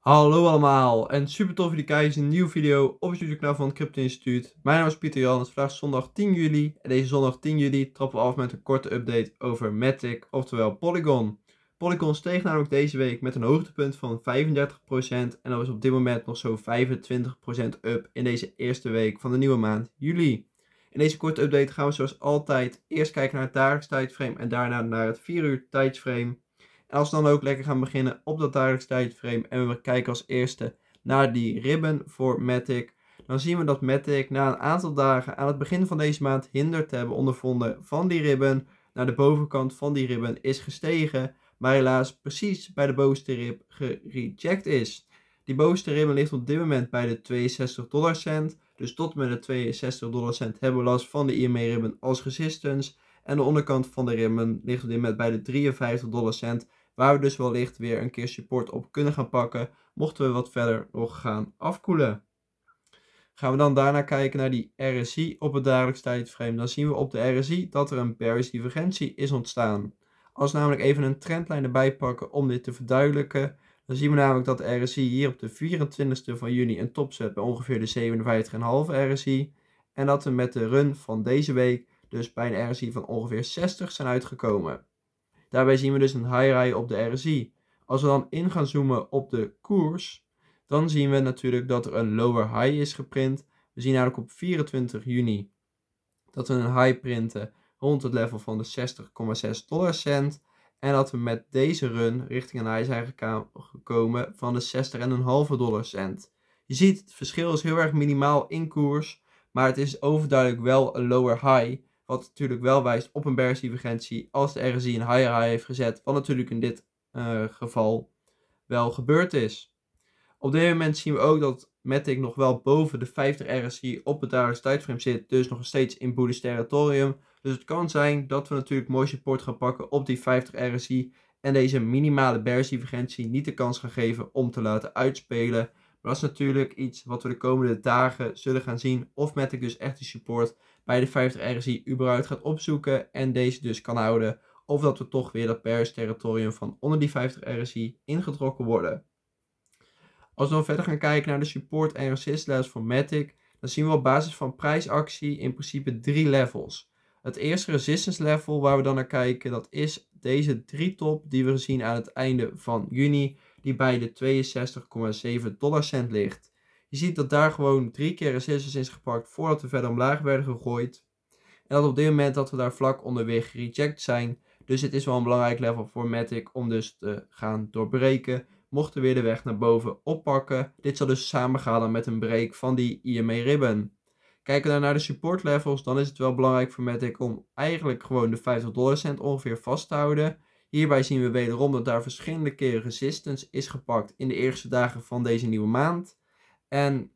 Hallo allemaal en super tof jullie kijken een nieuwe video op het YouTube kanaal van het Crypto Instituut. Mijn naam is Pieter Jan, het is vandaag zondag 10 juli en deze zondag 10 juli trappen we af met een korte update over Matic, oftewel Polygon. Polygon steeg namelijk deze week met een hoogtepunt van 35% en dat is op dit moment nog zo'n 25% up in deze eerste week van de nieuwe maand juli. In deze korte update gaan we zoals altijd eerst kijken naar het dagelijks tijdframe en daarna naar het 4 uur tijdsframe als we dan ook lekker gaan beginnen op dat dagelijks tijdframe en we kijken als eerste naar die ribben voor Matic, dan zien we dat Matic na een aantal dagen aan het begin van deze maand hinder te hebben ondervonden van die ribbon naar de bovenkant van die ribbon is gestegen, maar helaas precies bij de bovenste rib gereject is. Die bovenste ribbon ligt op dit moment bij de 62 dollar cent. Dus tot met de 62 dollar cent hebben we last van de IME ribben als resistance. En de onderkant van de ribbon ligt op dit moment bij de 53 dollar cent. Waar we dus wellicht weer een keer support op kunnen gaan pakken. Mochten we wat verder nog gaan afkoelen. Gaan we dan daarna kijken naar die RSI op het dagelijks tijdframe. Dan zien we op de RSI dat er een bearish divergentie is ontstaan. Als we namelijk even een trendlijn erbij pakken om dit te verduidelijken. Dan zien we namelijk dat de RSI hier op de 24e van juni een top zet bij ongeveer de 57,5 RSI. En dat we met de run van deze week dus bij een RSI van ongeveer 60 zijn uitgekomen. Daarbij zien we dus een high rij op de RSI. Als we dan in gaan zoomen op de koers, dan zien we natuurlijk dat er een lower high is geprint. We zien namelijk op 24 juni dat we een high printen rond het level van de 60,6 dollar cent. En dat we met deze run richting een high zijn gekomen van de 60,5 dollar cent. Je ziet, het verschil is heel erg minimaal in koers, maar het is overduidelijk wel een lower high. Wat natuurlijk wel wijst op een bearish divergentie als de RSI een higher high heeft gezet. Wat natuurlijk in dit eh, geval wel gebeurd is. Op dit moment zien we ook dat Matic nog wel boven de 50 RSI op het dagelijks tijdframe zit. Dus nog steeds in bullish territorium. Dus het kan zijn dat we natuurlijk mooi support gaan pakken op die 50 RSI. En deze minimale bearish divergentie niet de kans gaan geven om te laten uitspelen. Maar dat is natuurlijk iets wat we de komende dagen zullen gaan zien. Of Matic dus echt die support bij de 50 RSI überhaupt gaat opzoeken en deze dus kan houden. Of dat we toch weer dat bearish territorium van onder die 50 RSI ingetrokken worden. Als we dan verder gaan kijken naar de support en resist levels voor Matic, dan zien we op basis van prijsactie in principe drie levels. Het eerste resistance level waar we dan naar kijken, dat is deze drie top die we zien aan het einde van juni, die bij de 62,7 dollar cent ligt. Je ziet dat daar gewoon drie keer resistance is gepakt voordat we verder omlaag werden gegooid. En dat op dit moment dat we daar vlak onderweg reject zijn. Dus het is wel een belangrijk level voor Matic om dus te gaan doorbreken. Mochten we weer de weg naar boven oppakken. Dit zal dus samengaan met een break van die IMA e ribbon. Kijken we naar de support levels, dan is het wel belangrijk voor Matic om eigenlijk gewoon de 50 dollar cent ongeveer vast te houden. Hierbij zien we wederom dat daar verschillende keren resistance is gepakt in de eerste dagen van deze nieuwe maand. En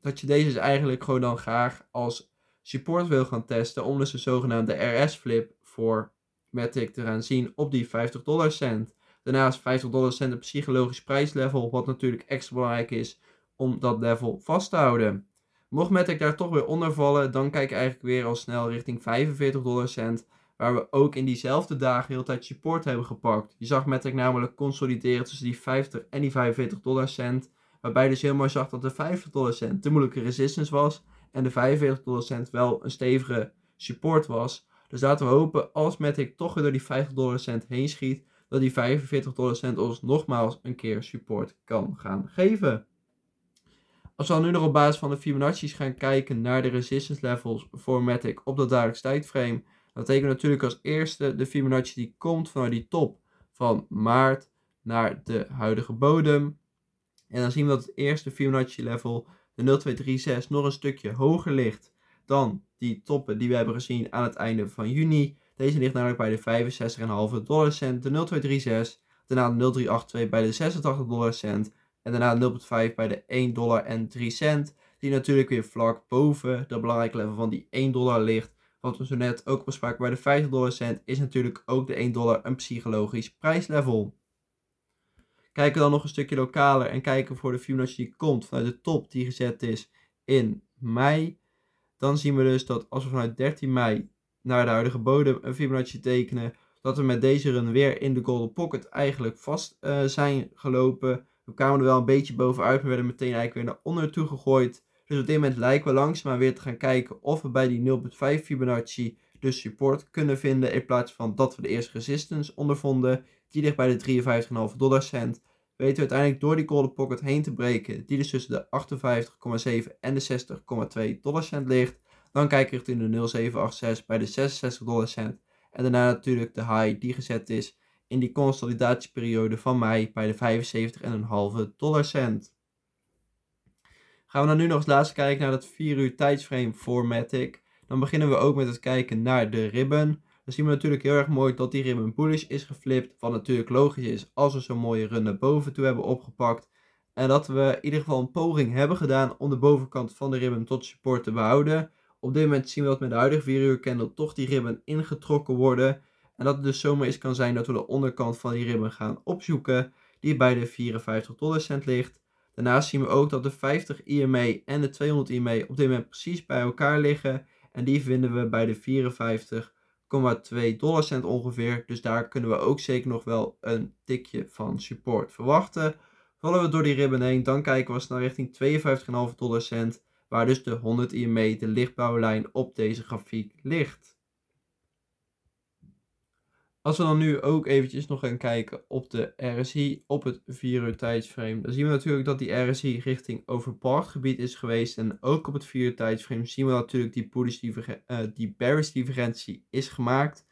dat je deze dus eigenlijk gewoon dan graag als support wil gaan testen om dus de zogenaamde RS flip voor Matic te gaan zien op die 50 dollar cent. Daarnaast 50 dollar cent een psychologisch prijslevel, wat natuurlijk extra belangrijk is om dat level vast te houden. Mocht Matic daar toch weer onder vallen, dan kijk ik eigenlijk weer al snel richting 45 dollar cent, waar we ook in diezelfde dagen heel tijd support hebben gepakt. Je zag Matic namelijk consolideren tussen die 50 en die 45 dollar cent. Waarbij je dus heel mooi zag dat de 50 dollar cent de moeilijke resistance was. En de 45 dollar cent wel een stevige support was. Dus laten we hopen, als Matic toch weer door die 50 dollar cent heen schiet, dat die 45 dollar cent ons nogmaals een keer support kan gaan geven. Als we dan nu nog op basis van de Fibonacci's gaan kijken naar de resistance levels voor Matic op dat dagelijks tijdframe, dat betekent natuurlijk als eerste de Fibonacci die komt vanuit die top van maart naar de huidige bodem. En dan zien we dat het eerste Fibonacci level, de 0236, nog een stukje hoger ligt dan die toppen die we hebben gezien aan het einde van juni. Deze ligt namelijk bij de 65,5 cent, de 0236, daarna de 0382 bij de 86 cent en daarna de 0,5 bij de 1 dollar en 3 cent. Die natuurlijk weer vlak boven de belangrijke level van die 1 dollar ligt. Wat we zo net ook bespraken bij de 50 cent is natuurlijk ook de 1 dollar een psychologisch prijslevel. Kijken dan nog een stukje lokaler en kijken voor de Fibonacci die komt vanuit de top die gezet is in mei. Dan zien we dus dat als we vanuit 13 mei naar de huidige bodem een Fibonacci tekenen, dat we met deze run weer in de golden pocket eigenlijk vast eh, zijn gelopen. We kwamen er wel een beetje bovenuit, maar werden meteen eigenlijk weer naar onder toe gegooid. Dus op dit moment lijken we maar weer te gaan kijken of we bij die 0.5 Fibonacci dus support kunnen vinden. In plaats van dat we de eerste resistance ondervonden. Die ligt bij de 53,5 dollar cent. Weten we uiteindelijk door die golden pocket heen te breken, die dus tussen de 58,7 en de 60,2 dollar cent ligt. Dan kijk ik in de 0786 bij de 66 dollar cent. En daarna natuurlijk de high die gezet is in die consolidatieperiode van mei bij de 75,5 dollar cent. Gaan we dan nu nog eens laatst kijken naar dat 4 uur tijdsframe voor Matic. Dan beginnen we ook met het kijken naar de ribben. Dan zien we natuurlijk heel erg mooi dat die rib een bullish is geflipt. Wat natuurlijk logisch is als we zo'n mooie run naar boven toe hebben opgepakt. En dat we in ieder geval een poging hebben gedaan om de bovenkant van de ribben tot support te behouden. Op dit moment zien we dat met de huidige 4 uur candle toch die ribben ingetrokken worden. En dat het dus zomaar eens kan zijn dat we de onderkant van die ribben gaan opzoeken. Die bij de 54 dollar cent ligt. Daarnaast zien we ook dat de 50 IME en de 200 IME op dit moment precies bij elkaar liggen. En die vinden we bij de 54 dollar cent ongeveer. Dus daar kunnen we ook zeker nog wel een tikje van support verwachten. Vallen we door die ribben heen, dan kijken we snel nou richting 52,5 dollar cent. Waar dus de 100 IME, de lichtbouwlijn op deze grafiek ligt. Als we dan nu ook eventjes nog gaan kijken op de RSI, op het 4 uur tijdsframe, dan zien we natuurlijk dat die RSI richting overbought gebied is geweest. En ook op het 4 uur tijdsframe zien we natuurlijk die, eh, die bearish divergentie is gemaakt.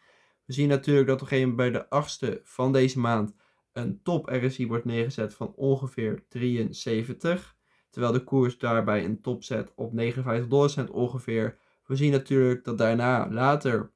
We zien natuurlijk dat op een bij de 8e van deze maand een top RSI wordt neergezet van ongeveer 73. Terwijl de koers daarbij een top zet op 59 dollar cent ongeveer. We zien natuurlijk dat daarna later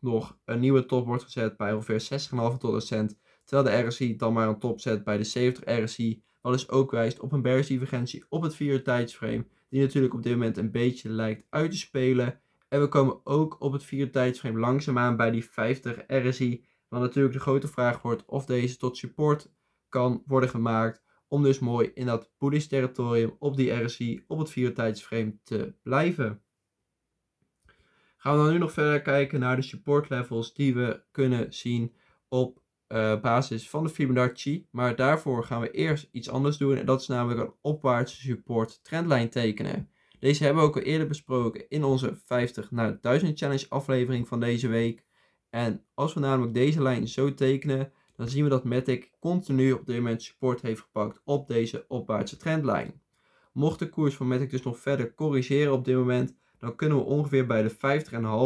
nog een nieuwe top wordt gezet bij ongeveer 6,5 tot een cent. Terwijl de RSI dan maar een top zet bij de 70 RSI. Wat dus ook wijst op een bearish divergentie op het 4 uur tijdsframe. Die natuurlijk op dit moment een beetje lijkt uit te spelen. En we komen ook op het 4 tijdsframe langzaamaan bij die 50 RSI. Wat natuurlijk de grote vraag wordt of deze tot support kan worden gemaakt. Om dus mooi in dat bullish territorium op die RSI op het 4 tijdsframe te blijven. Gaan we dan nu nog verder kijken naar de support levels die we kunnen zien op eh, basis van de Fibonacci. Maar daarvoor gaan we eerst iets anders doen en dat is namelijk een opwaartse support trendlijn tekenen. Deze hebben we ook al eerder besproken in onze 50 naar 1000 challenge aflevering van deze week. En als we namelijk deze lijn zo tekenen, dan zien we dat Matic continu op dit moment support heeft gepakt op deze opwaartse trendlijn. Mocht de koers van Matic dus nog verder corrigeren op dit moment, dan kunnen we ongeveer bij de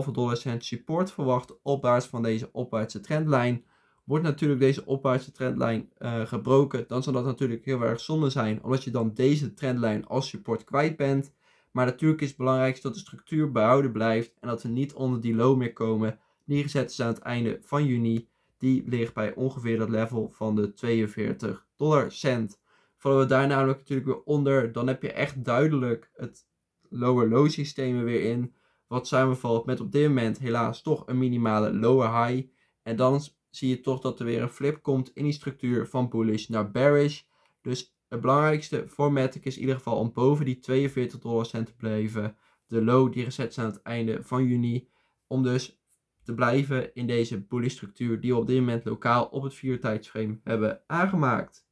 50,5 dollar cent support verwachten op basis van deze opwaartse trendlijn. Wordt natuurlijk deze opwaartse trendlijn eh, gebroken, dan zal dat natuurlijk heel erg zonde zijn, omdat je dan deze trendlijn als support kwijt bent. Maar natuurlijk is het belangrijkste dat de structuur behouden blijft en dat we niet onder die low meer komen, die gezet is aan het einde van juni. Die ligt bij ongeveer dat level van de 42 dollar cent. Vallen we daar namelijk natuurlijk weer onder, dan heb je echt duidelijk het lower low systemen weer in. Wat samenvalt met op dit moment helaas toch een minimale lower high. En dan zie je toch dat er weer een flip komt in die structuur van bullish naar bearish. Dus het belangrijkste voor Matic is in ieder geval om boven die 42 dollar cent te blijven. De low die gezet is aan het einde van juni. Om dus te blijven in deze bullish structuur die we op dit moment lokaal op het 4 tijdsframe hebben aangemaakt.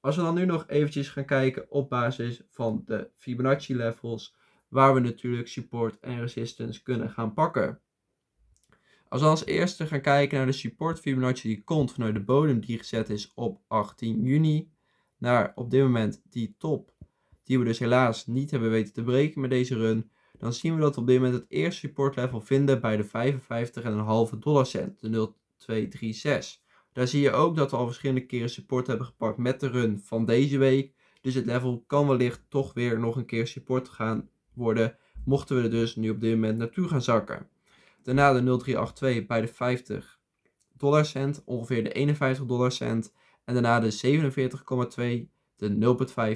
Als we dan nu nog eventjes gaan kijken op basis van de Fibonacci levels waar we natuurlijk support en resistance kunnen gaan pakken. Als we als eerste gaan kijken naar de support Fibonacci die komt vanuit de bodem die gezet is op 18 juni. Naar op dit moment die top die we dus helaas niet hebben weten te breken met deze run. Dan zien we dat we op dit moment het eerste support level vinden bij de 55,5 dollarcent, de 0236. Daar zie je ook dat we al verschillende keren support hebben gepakt met de run van deze week. Dus het level kan wellicht toch weer nog een keer support gaan worden, mochten we er dus nu op dit moment naartoe gaan zakken. Daarna de 0382 bij de 50 dollar cent, ongeveer de 51 dollar cent, En daarna de 47,2, de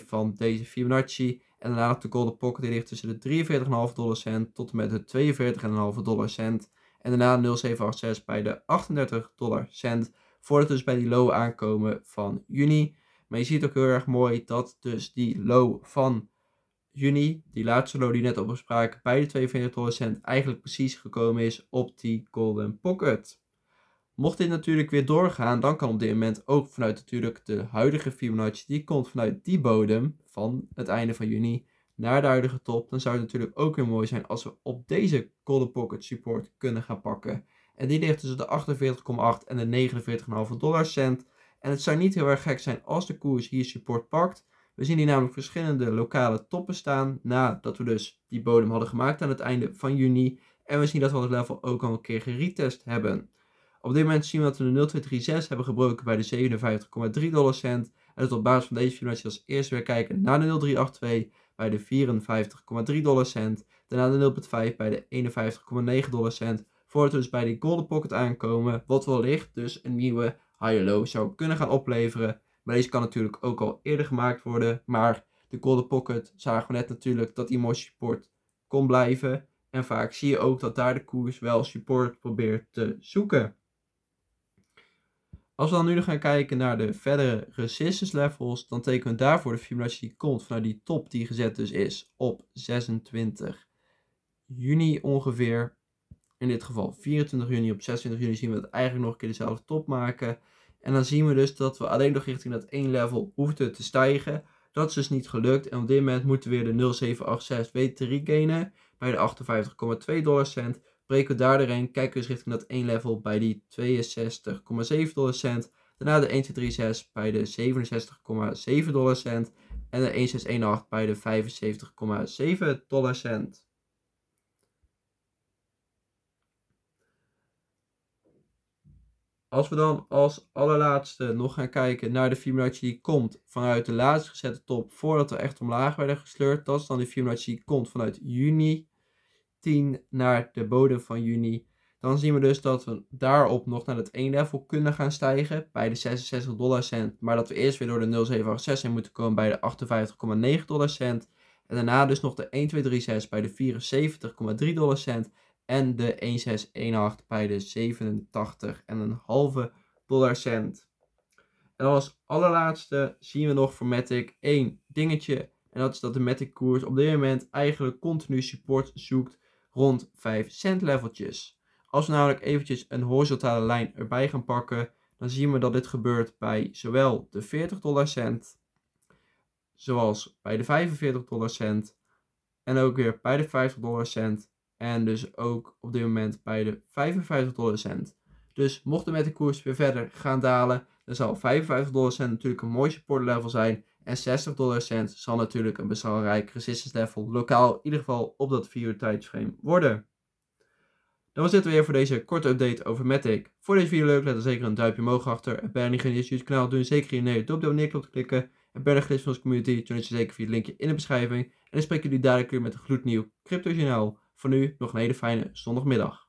0,5 van deze Fibonacci. En daarna de Golden Pocket, die ligt tussen de 43,5 dollar cent tot en met de 42,5 dollar cent, En daarna 0786 bij de 38 dollar cent, Voordat we dus bij die low aankomen van juni. Maar je ziet ook heel erg mooi dat dus die low van juni, die laatste low die net op bespraken, bij de 42 cent eigenlijk precies gekomen is op die Golden Pocket. Mocht dit natuurlijk weer doorgaan, dan kan op dit moment ook vanuit natuurlijk de huidige Fibonacci, die komt vanuit die bodem van het einde van juni naar de huidige top, dan zou het natuurlijk ook weer mooi zijn als we op deze Golden Pocket support kunnen gaan pakken. En die ligt tussen de 48,8 en de 49,5 dollar cent. En het zou niet heel erg gek zijn als de koers hier support pakt. We zien hier namelijk verschillende lokale toppen staan nadat we dus die bodem hadden gemaakt aan het einde van juni. En we zien dat we het level ook al een keer geretest hebben. Op dit moment zien we dat we de 0236 hebben gebroken bij de 57,3 dollar cent. En dat op basis van deze filmpje als eerst weer kijken naar de 0382 bij de 54,3 dollar cent. Daarna de 0,5 bij de 51,9 dollar cent. Voordat we dus bij die Golden Pocket aankomen, wat wellicht dus een nieuwe high-low zou kunnen gaan opleveren. Maar deze kan natuurlijk ook al eerder gemaakt worden. Maar de Golden Pocket zagen we net natuurlijk dat die mooi support kon blijven. En vaak zie je ook dat daar de koers wel support probeert te zoeken. Als we dan nu gaan kijken naar de verdere resistance levels, dan tekenen we daarvoor de Fibonacci die komt vanuit die top die gezet dus is op 26 juni ongeveer. In dit geval 24 juni op 26 juni zien we dat eigenlijk nog een keer dezelfde top maken. En dan zien we dus dat we alleen nog richting dat 1 level hoefden te stijgen. Dat is dus niet gelukt. En op dit moment moeten we weer de 0786 weten 3 regainen. Bij de 58,2 dollar cent. Breken we daar doorheen. Kijken we eens dus richting dat 1 level bij die 62,7 dollar cent. Daarna de 1236 bij de 67,7 dollar cent. En de 1618 bij de 75,7 dollar cent. Als we dan als allerlaatste nog gaan kijken naar de Fibonacci die komt vanuit de laatst gezette top voordat we echt omlaag werden gesleurd. Dat is dan de Fibonacci die komt vanuit juni 10 naar de bodem van juni. Dan zien we dus dat we daarop nog naar het 1 level kunnen gaan stijgen bij de 66 dollar cent. Maar dat we eerst weer door de 0786 heen moeten komen bij de 58,9 dollar cent. En daarna dus nog de 1236 bij de 74,3 dollar cent en de 1618 bij de 87,5 dollar cent. En als allerlaatste zien we nog voor Matic één dingetje. En dat is dat de Matic koers op dit moment eigenlijk continu support zoekt rond 5 cent leveltjes. Als we namelijk eventjes een horizontale lijn erbij gaan pakken, dan zien we dat dit gebeurt bij zowel de 40 dollar cent, zoals bij de 45 dollar cent, en ook weer bij de 50 dollar cent, en dus ook op dit moment bij de 55 dollar cent. Dus mocht het met de koers weer verder gaan dalen, dan zal 55 dollar cent natuurlijk een mooi support level zijn. En 60 dollar cent zal natuurlijk een belangrijk resistance level lokaal, in ieder geval op dat 4 uur tijdsframe worden. Dan was dit weer voor deze korte update over Matic. Voor deze video leuk, laat dan zeker een duimpje omhoog achter. En ben je niet geïnteresseerd in het kanaal, doe zeker hiermee op de abonneerknop te klikken. En ben je lid van onze community, join je zeker via het linkje in de beschrijving. En dan spreken jullie dadelijk weer met een gloednieuw crypto-journaal. Voor nu nog een hele fijne zondagmiddag.